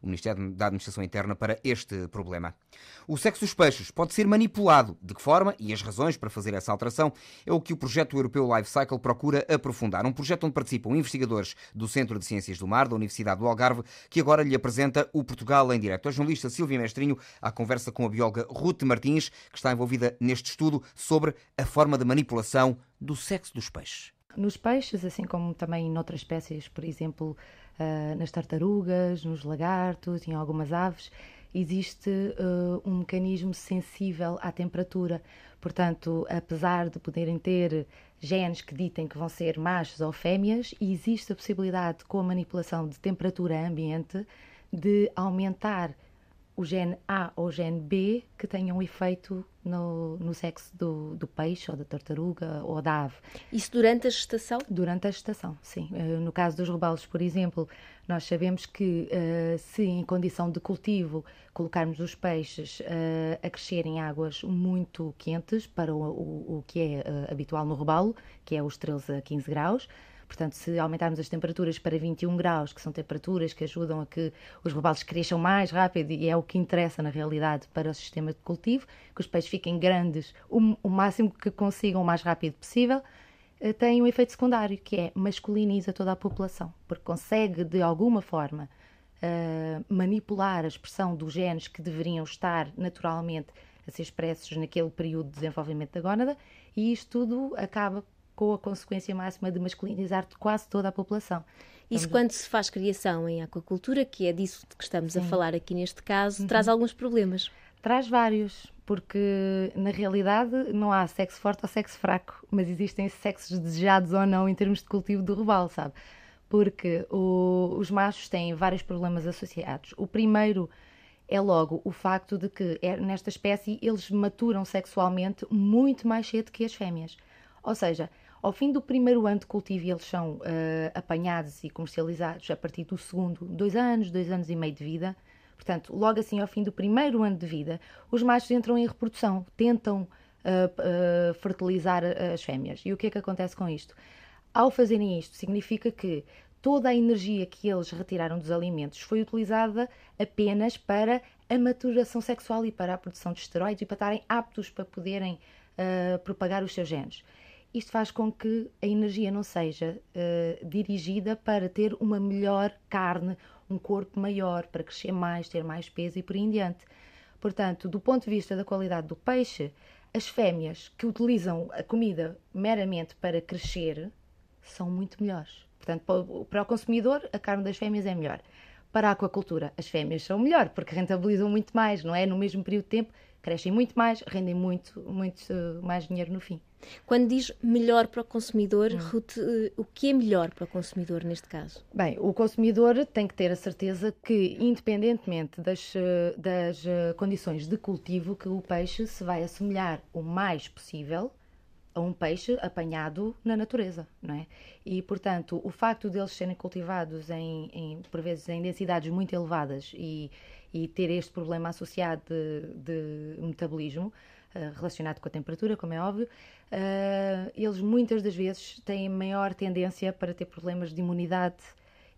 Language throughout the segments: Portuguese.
o Ministério da Administração Interna para este problema. O sexo dos peixes pode ser manipulado. De que forma? E as razões para fazer essa alteração é o que o projeto europeu Life Cycle procura aprofundar. Um projeto onde participam investigadores do Centro de Ciências do Mar da Universidade do Algarve, que agora lhe apresenta o Portugal em direto. A jornalista Silvia Mestrinho à conversa com a bióloga Ruth Martins, que está envolvida neste estudo sobre a forma de manipulação do sexo dos peixes. Nos peixes, assim como também em outras espécies, por exemplo, uh, nas tartarugas, nos lagartos, em algumas aves, existe uh, um mecanismo sensível à temperatura. Portanto, apesar de poderem ter genes que ditem que vão ser machos ou fêmeas, existe a possibilidade, com a manipulação de temperatura ambiente, de aumentar o gene A ou o gene B que tenham um efeito no, no sexo do, do, peixe ou da tartaruga ou da ave. Isso durante a gestação? Durante a gestação, sim. Eh, no caso dos robalos, por exemplo, nós sabemos que eh, se em condição de cultivo colocarmos os peixes eh, a crescer em águas muito quentes, para o, o, o que é habitual no robalo, que é os 13 a 15 graus, Portanto, se aumentarmos as temperaturas para 21 graus, que são temperaturas que ajudam a que os robalos cresçam mais rápido e é o que interessa na realidade para o sistema de cultivo, que os peixes fiquem grandes o, o máximo que consigam o mais rápido possível, eh, tem um efeito secundário, que é masculiniza toda a população, porque consegue, de alguma forma, uh, manipular a expressão dos genes que deveriam estar naturalmente a ser expressos naquele período de desenvolvimento da gónada, e isto tudo acaba com a consequência máxima de masculinizar quase toda a população. Então, Isso Estamos... quando se faz criação em aquacultura, que é disso que estamos Sim. a falar aqui neste caso, uhum. traz alguns problemas. Traz vários, porque na realidade não há sexo forte ou sexo fraco, mas existem sexos desejados ou não em termos de cultivo do robalo, sabe? Porque o, os machos têm vários problemas associados. O primeiro é logo o facto de que é, nesta espécie eles maturam sexualmente muito mais cedo que as fêmeas. Ou seja, ao fim do primeiro ano de cultivo, eles são uh, apanhados e comercializados a partir do segundo, dois anos, dois anos e meio de vida. Portanto, logo assim, ao fim do primeiro ano de vida, os machos entram em reprodução, tentam uh, uh, fertilizar as fêmeas. E o que é que acontece com isto? Ao fazerem isto, significa que toda a energia que eles retiraram dos alimentos foi utilizada apenas para a maturação sexual e para a produção de esteroides e para estarem aptos para poderem propagar os seus genes. Isto faz com que a energia não seja uh, dirigida para ter uma melhor carne, um corpo maior, para crescer mais, ter mais peso e por aí em diante. Portanto, do ponto de vista da qualidade do peixe, as fêmeas que utilizam a comida meramente para crescer são muito melhores. Portanto, para o consumidor, a carne das fêmeas é melhor. Para a aquacultura, as fêmeas são melhor, porque rentabilizam muito mais, não é? No mesmo período de tempo, crescem muito mais, rendem muito, muito eh, mais dinheiro no fim. Quando diz melhor para o consumidor, hum. Ruth, eh, o que é melhor para o consumidor neste caso? Bem, o consumidor tem que ter a certeza que, independentemente das, eh, das condições de cultivo, que o peixe se vai assemelhar o mais possível a um peixe apanhado na natureza, não é? E, portanto, o facto deles serem cultivados em, em por vezes, em densidades muito elevadas e e ter este problema associado de, de metabolismo, eh, relacionado com a temperatura, como é óbvio, eh, eles muitas das vezes têm maior tendência para ter problemas de imunidade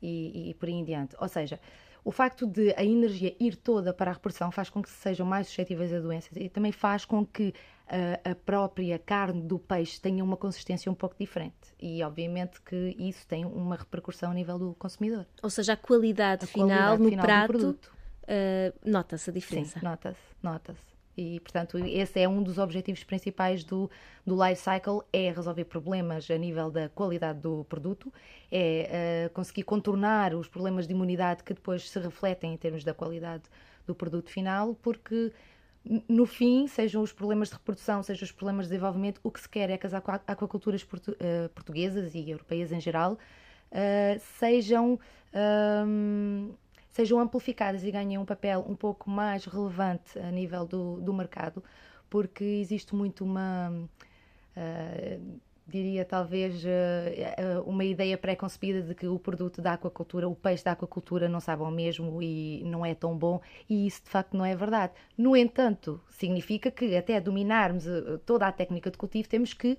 e, e por aí em diante. Ou seja, o facto de a energia ir toda para a repressão faz com que sejam mais suscetíveis a doenças e também faz com que a, eh, a própria carne do peixe tenha uma consistência um pouco diferente. E obviamente que isso tem uma repercussão a nível do consumidor. Ou seja, a qualidade, a final, qualidade final, no prato uh, nota-se a diferença. Sim, nota-se, nota-se. E, portanto, esse é um dos objetivos principais do, do Life Cycle, é resolver problemas a nível da qualidade do produto, é uh, conseguir contornar os problemas de imunidade que depois se refletem em termos da qualidade do produto final, porque no fim, sejam os problemas de reprodução, sejam os problemas de desenvolvimento, o que se quer é que as aquaculturas portu uh, portuguesas e europeias em geral uh, sejam sejam amplificadas e ganhem um papel um pouco mais relevante a nível do, do mercado, porque existe muito uma. Uh, diria talvez ah, ah, uma ideia pré-concebida de que o produto da aquacultura, o peixe da aquacultura não sabe ao mesmo e não é tão bom, e isso de facto não é verdade. No entanto, significa que até dominarmos toda a técnica de cultivo, temos que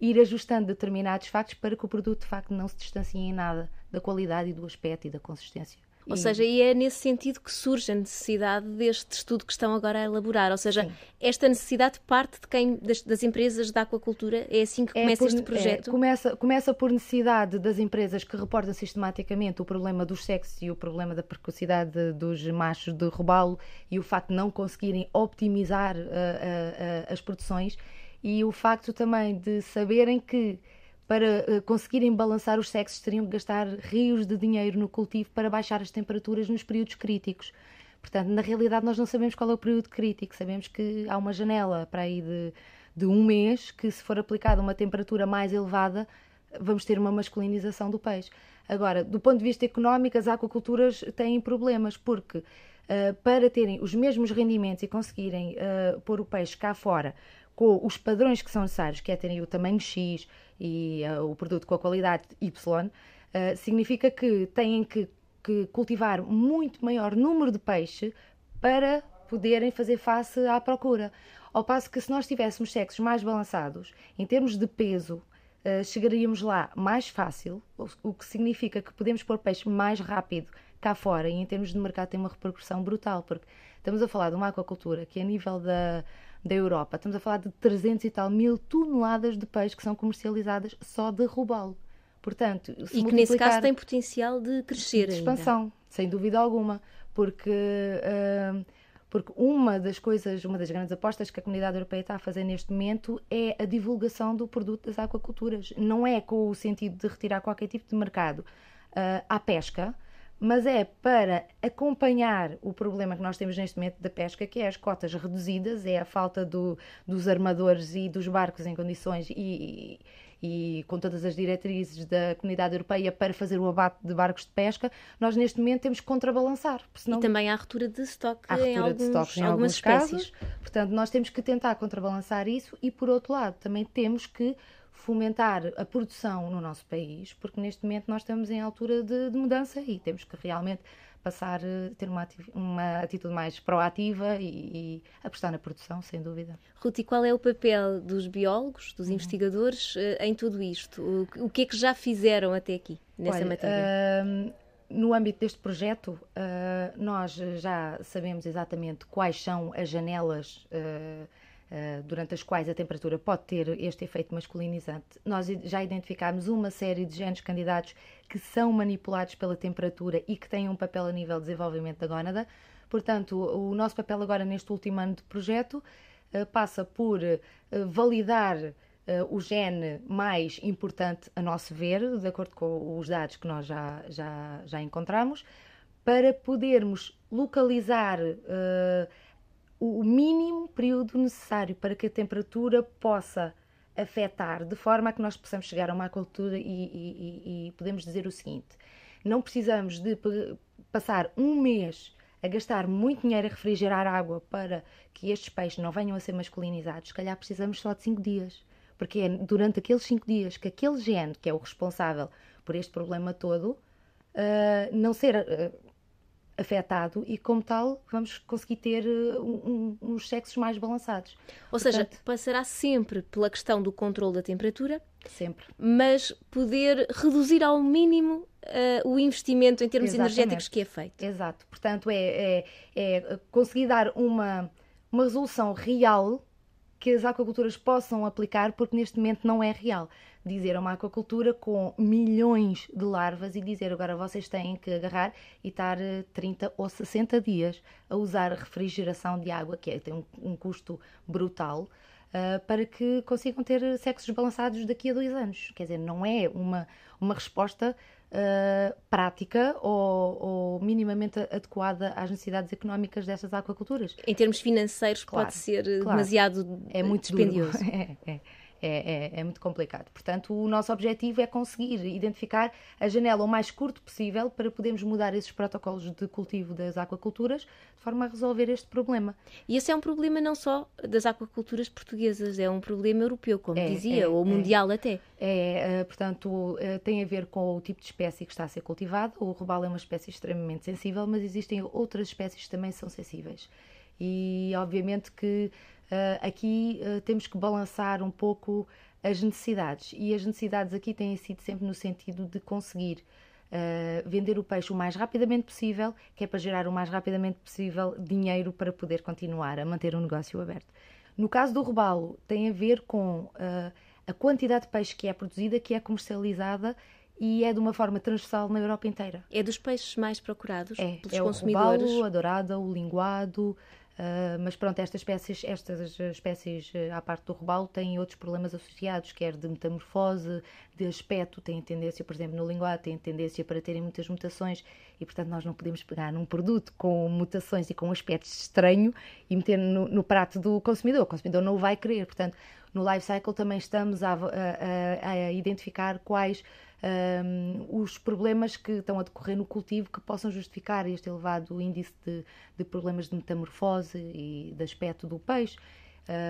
ir ajustando determinados factos para que o produto de facto não se distancie em nada da qualidade e do aspecto e da consistência. Ou e... Hum. seja, e é nesse sentido que surge a necessidade deste estudo que estão agora a elaborar. Ou seja, Sim. esta necessidade parte de quem das, das, empresas da aquacultura. É assim que é começa é por, este é, projeto? É, começa, começa por necessidade das empresas que reportam sistematicamente o problema dos sexos e o problema da precocidade dos machos de robalo e o facto de não conseguirem optimizar uh, uh, uh, as produções e o facto também de saberem que para eh, conseguirem balançar os sexos, teriam que gastar rios de dinheiro no cultivo para baixar as temperaturas nos períodos críticos. Portanto, na realidade, nós não sabemos qual é o período crítico, sabemos que há uma janela para aí de, de um mês que, se for aplicada uma temperatura mais elevada, vamos ter uma masculinização do peixe. Agora, do ponto de vista económico, as aquaculturas têm problemas, porque uh, para terem os mesmos rendimentos e conseguirem uh, pôr o peixe cá fora com os padrões que são necessários, que é terem o tamanho X, e uh, o produto com a qualidade Y, uh, significa que têm que, que, cultivar muito maior número de peixe para poderem fazer face à procura. Ao passo que se nós tivéssemos sexos mais balançados, em termos de peso, uh, chegaríamos lá mais fácil, o, o que significa que podemos pôr peixe mais rápido cá fora e em termos de mercado tem uma repercussão brutal, porque estamos a falar de uma aquacultura que a nível da da Europa. Estamos a falar de 300 e tal mil toneladas de peixe que são comercializadas só de robalo. Portanto, e que nesse caso tem potencial de crescer. De expansão, ainda. sem dúvida alguma, porque, uh, porque uma das coisas, uma das grandes apostas que a comunidade europeia está a fazer neste momento é a divulgação do produto das aquaculturas. Não é com o sentido de retirar qualquer tipo de mercado uh, à pesca, mas é para acompanhar o problema que nós temos neste momento da pesca, que é as cotas reduzidas, é a falta do, dos armadores e dos barcos em condições e, e, e, com todas as diretrizes da comunidade europeia para fazer o abate de barcos de pesca, nós neste momento temos que contrabalançar. Senão... E também há retura de estoque há em, alguns, de estoque em algumas espécies. Casos, portanto, nós temos que tentar contrabalançar isso e, por outro lado, também temos que fomentar a produção no nosso país, porque neste momento nós estamos em altura de, de mudança e temos que realmente passar a eh, ter uma, uma atitude mais proativa e, e, apostar na produção, sem dúvida. Ruth, e qual é o papel dos biólogos, dos uhum. investigadores eh, em tudo isto? O, o, que é que já fizeram até aqui nessa Olha, matéria? Eh, no âmbito deste projeto, nós já sabemos exatamente quais são as janelas eh, durante as quais a temperatura pode ter este efeito masculinizante, nós já identificámos uma série de genes candidatos que são manipulados pela temperatura e que têm um papel a nível de desenvolvimento da gónada. Portanto, o nosso papel agora neste último ano de projeto eh, passa por eh, validar o gene mais importante a nosso ver, de acordo com os dados que nós já, já, já encontramos, para podermos localizar uh, o mínimo período necessário para que a temperatura possa afetar, de forma a que nós possamos chegar a uma aquacultura e, e, e podemos dizer o seguinte: não precisamos de passar um mês a gastar muito dinheiro a refrigerar água para que estes peixes não venham a ser masculinizados, se calhar precisamos só de 5 dias. Porque é durante aqueles 5 dias que aquele gene, que é o responsável por este problema todo, uh, não ser uh, afetado e, como tal, vamos conseguir ter eh, um, uns sexos mais balançados. Ou Portanto, seja, passará sempre pela questão do controle da temperatura. Sempre. Mas poder reduzir ao mínimo uh, o investimento em termos Exatamente. energéticos que é feito. Exato. Portanto, é, é, é conseguir dar uma, uma resolução real que as aquaculturas possam aplicar, porque neste momento não é real dizer a uma aquacultura com milhões de larvas e dizer agora vocês têm que agarrar e estar 30 eh, ou 60 dias a usar refrigeração de água, que é, tem um, um custo brutal. Uh, para que consigam ter sexos balançados daqui a dois anos. Quer dizer, não é uma, uma resposta uh, prática ou, ou, minimamente adequada às necessidades económicas destas aquaculturas. Em termos financeiros, claro, pode ser claro. demasiado é muito despendioso. é, é é, é, é muito complicado. Portanto, o nosso objetivo é conseguir identificar a janela o mais curto possível para podermos mudar esses protocolos de cultivo das aquaculturas de forma a resolver este problema. E esse é um problema não só das aquaculturas portuguesas, é um problema europeu, como é, dizia, é, ou é. mundial é, até. É, eh, portanto, eh, tem a ver com o tipo de espécie que está a ser cultivado. O robalo é uma espécie extremamente sensível, mas existem outras espécies que também são sensíveis. E obviamente que uh, aqui uh, temos que balançar um pouco as necessidades. E as necessidades aqui têm sido sempre no sentido de conseguir uh, vender o peixe o mais rapidamente possível, que é para gerar o mais rapidamente possível dinheiro para poder continuar a manter o negócio aberto. No caso do robalo, tem a ver com a quantidade de peixe que é produzida, que é comercializada e é de uma forma transversal na Europa inteira. É dos peixes mais procurados é, pelos é consumidores. O robalo, a dourada, o linguado, ah, mas pronto, estas espécies, estas eh, espécies eh, à parte do robalo têm outros problemas associados, quer de metamorfose, de aspecto, têm tendência, por exemplo, no linguado, têm tendência para terem muitas mutações e, portanto, nós não podemos pegar num produto com mutações e com aspectos estranho e meter no, no prato do consumidor. O consumidor não o vai querer. Portanto, no life cycle também estamos a, a, a identificar quais um, os problemas que estão a decorrer no cultivo que possam justificar este elevado índice de, de problemas de metamorfose e de aspecto do peixe.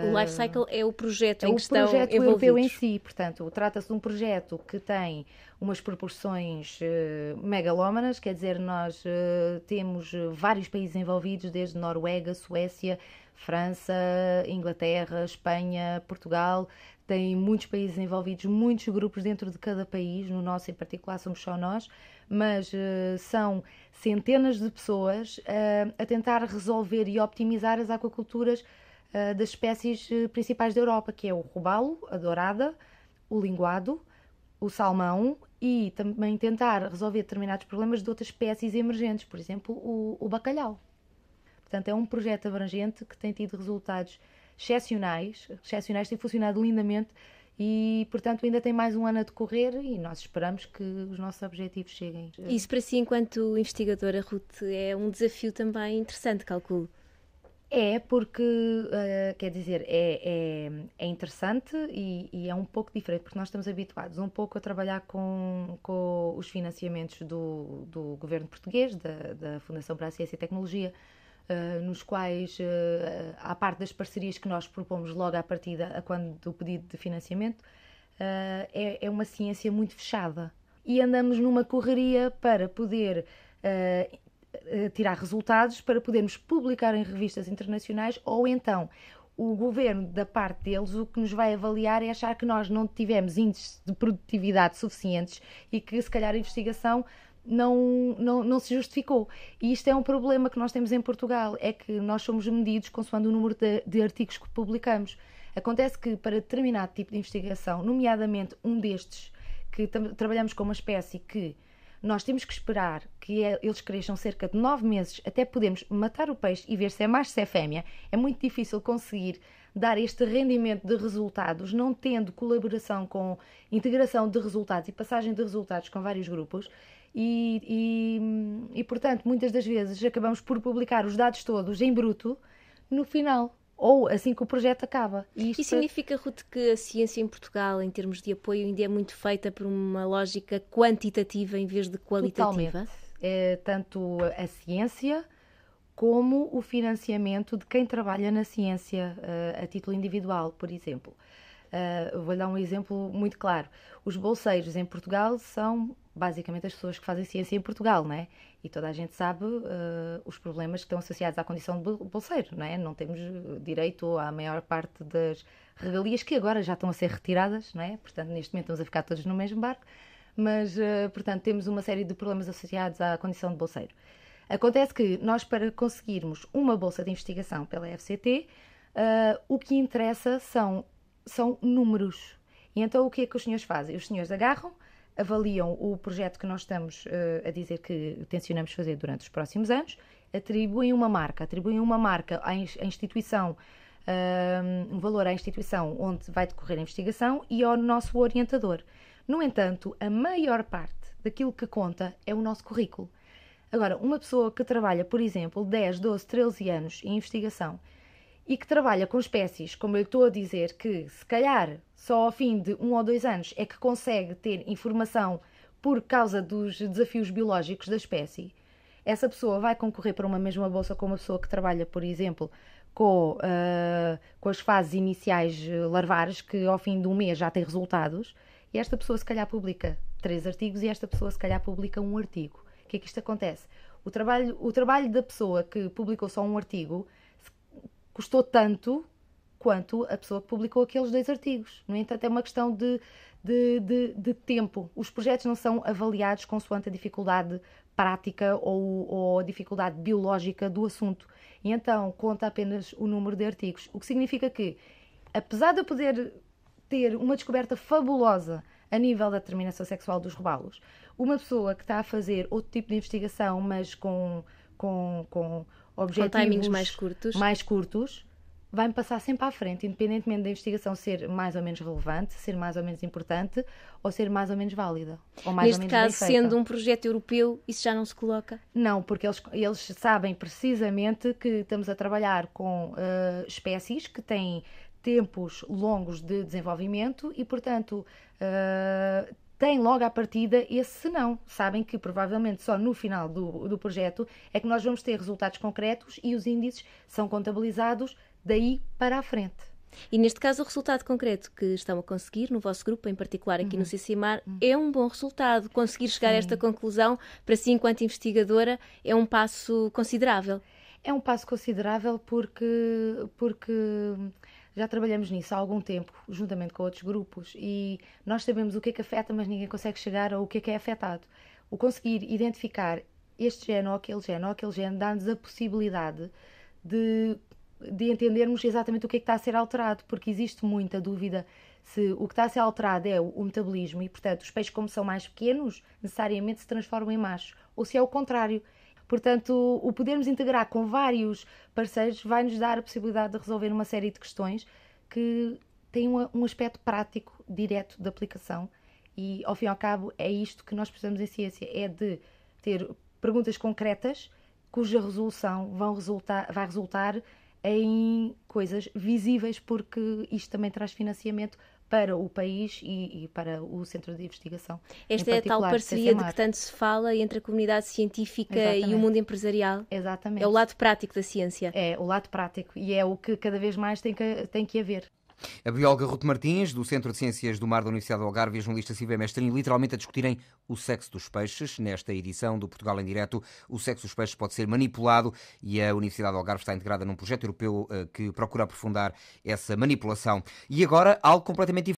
O Life ah, Cycle é o projeto é em que estão envolvidos. É o projeto europeu em si, portanto, trata-se de um projeto que tem umas proporções uh, megalómanas, quer dizer, nós uh, temos vários países envolvidos, desde Noruega, Suécia, França, Inglaterra, Espanha, Portugal, tem muitos países envolvidos, muitos grupos dentro de cada país, no nosso em particular somos só nós, mas uh, são centenas de pessoas uh, a tentar resolver e optimizar as aquaculturas uh, das espécies principais da Europa, que é o robalo, a dourada, o linguado, o salmão e também tentar resolver determinados problemas de outras espécies emergentes, por exemplo, o, o bacalhau. Portanto, é um projeto abrangente que tem tido resultados excepcionais, excepcionais, tem funcionado lindamente e, portanto, ainda tem mais um ano a decorrer e nós esperamos que os nossos objetivos cheguem. Isso para si, enquanto investigadora, Ruth, é um desafio também interessante, calculo. É, porque, uh, quer dizer, é, é, é interessante e, e, é um pouco diferente, porque nós estamos habituados um pouco a trabalhar com, com os financiamentos do, do governo português, da, da Fundação para a Ciência e Tecnologia, eh, nos quais, uh, à parte das parcerias que nós propomos logo à partida, a quando do pedido de financiamento, uh, é, é, uma ciência muito fechada. E andamos numa correria para poder tirar resultados, para podermos publicar em revistas internacionais ou então. O governo, da parte deles, o que nos vai avaliar é achar que nós não tivemos índices de produtividade suficientes e que, se calhar, a investigação não, não, não se justificou. E isto é um problema que nós temos em Portugal, é que nós somos medidos consoante o número de, de artigos que publicamos. Acontece que para determinado tipo de investigação, nomeadamente um destes, que trabalhamos com uma espécie que nós temos que esperar que é, eles cresçam cerca de nove meses até podermos matar o peixe e ver se é macho se é fêmea, é muito difícil conseguir dar este rendimento de resultados, não tendo colaboração com integração de resultados e passagem de resultados com vários grupos, e, e, e, portanto, muitas das vezes acabamos por publicar os dados todos em bruto no final. Ou assim que o projeto acaba. E, isto... e significa, Ruth, que a ciência em Portugal, em termos de apoio, ainda é muito feita por uma lógica quantitativa em vez de qualitativa? Totalmente. É, tanto a ciência como o financiamento de quem trabalha na ciência eh, a título individual, por exemplo. Uh, ah, vou dar um exemplo muito claro. Os bolseiros em Portugal são basicamente as pessoas que fazem ciência em Portugal, não é? E toda a gente sabe uh, os problemas que estão associados à condição de bolseiro, não é? Não temos direito à maior parte das regalias que agora já estão a ser retiradas, não é? Portanto, neste momento estamos a ficar todos no mesmo barco, mas, uh, portanto, temos uma série de problemas associados à condição de bolseiro. Acontece que nós, para conseguirmos uma bolsa de investigação pela FCT, uh, o que interessa são são números. E então o que é que os senhores fazem? Os senhores agarram, avaliam o projeto que nós estamos uh, a dizer que tencionamos fazer durante os próximos anos, atribuem uma marca, atribuem uma marca à, in à instituição, uh, um valor à instituição onde vai decorrer a investigação e ao nosso orientador. No entanto, a maior parte daquilo que conta é o nosso currículo. Agora, uma pessoa que trabalha, por exemplo, 10, 12, 13 anos em investigação e que trabalha com espécies, como eu estou a dizer, que se calhar só ao fim de um ou dois anos é que consegue ter informação por causa dos desafios biológicos da espécie, essa pessoa vai concorrer para uma mesma bolsa com uma pessoa que trabalha, por exemplo, com, uh, com as fases iniciais eh, larvares, que ao fim de um mês já tem resultados, e esta pessoa se calhar publica três artigos e esta pessoa se calhar publica um artigo. O que é que isto acontece? O trabalho, o trabalho da pessoa que publicou só um artigo custou tanto quanto a pessoa que publicou aqueles dois artigos. No entanto, é uma questão de, de, de, de tempo. Os projetos não são avaliados consoante a dificuldade prática ou, ou a dificuldade biológica do assunto. E então, conta apenas o número de artigos. O que significa que, apesar de eu poder ter uma descoberta fabulosa a nível da determinação sexual dos robalos, uma pessoa que está a fazer outro tipo de investigação, mas com, com, com objetivos. Com timings mais curtos. Mais curtos vai-me passar sempre à frente, independentemente da investigação ser mais ou menos relevante, ser mais ou menos importante ou ser mais ou menos válida. Ou mais Neste ou menos caso, sendo um projeto europeu, isso já não se coloca? Não, porque eles, eles sabem precisamente que estamos a trabalhar com uh, espécies que têm tempos longos de desenvolvimento e, portanto, uh, têm logo à partida esse não. Sabem que provavelmente só no final do, do projeto é que nós vamos ter resultados concretos e os índices são contabilizados daí para a frente. E neste caso, o resultado concreto que estão a conseguir no vosso grupo, em particular aqui uhum. no CICIMAR, uhum. é um bom resultado. Conseguir chegar Sim. a esta conclusão, para si, enquanto investigadora, é um passo considerável. É um passo considerável porque, porque já trabalhamos nisso há algum tempo, juntamente com outros grupos, e nós sabemos o que é que afeta, mas ninguém consegue chegar ao que é que é afetado. O conseguir identificar este gene ou aquele gene ou aquele gene dá-nos a possibilidade de, de entendermos exatamente o que é que está a ser alterado, porque existe muita dúvida se o que está a ser alterado é o, metabolismo e, portanto, os peixes, como são mais pequenos, necessariamente se transformam em machos, ou se é o contrário, Portanto, o podermos integrar com vários parceiros vai nos dar a possibilidade de resolver uma série de questões que têm um aspecto prático, direto da aplicação. E, ao fim e ao cabo, é isto que nós precisamos em ciência: é de ter perguntas concretas cuja resolução vão resultar, vai resultar em coisas visíveis, porque isto também traz financiamento para o país e, e, para o Centro de Investigação. Esta é a tal parceria de que tanto se fala entre a comunidade científica Exatamente. e o mundo empresarial. Exatamente. É o lado prático da ciência. É, o lado prático e é o que cada vez mais tem que, tem que haver. A bióloga Ruth Martins, do Centro de Ciências do Mar da Universidade do Algarve e a jornalista Silvia literalmente a discutirem o sexo dos peixes. Nesta edição do Portugal em Direto, o sexo dos peixes pode ser manipulado e a Universidade do Algarve está integrada num projeto europeu eh, que procura aprofundar essa manipulação. E agora, algo completamente diferente.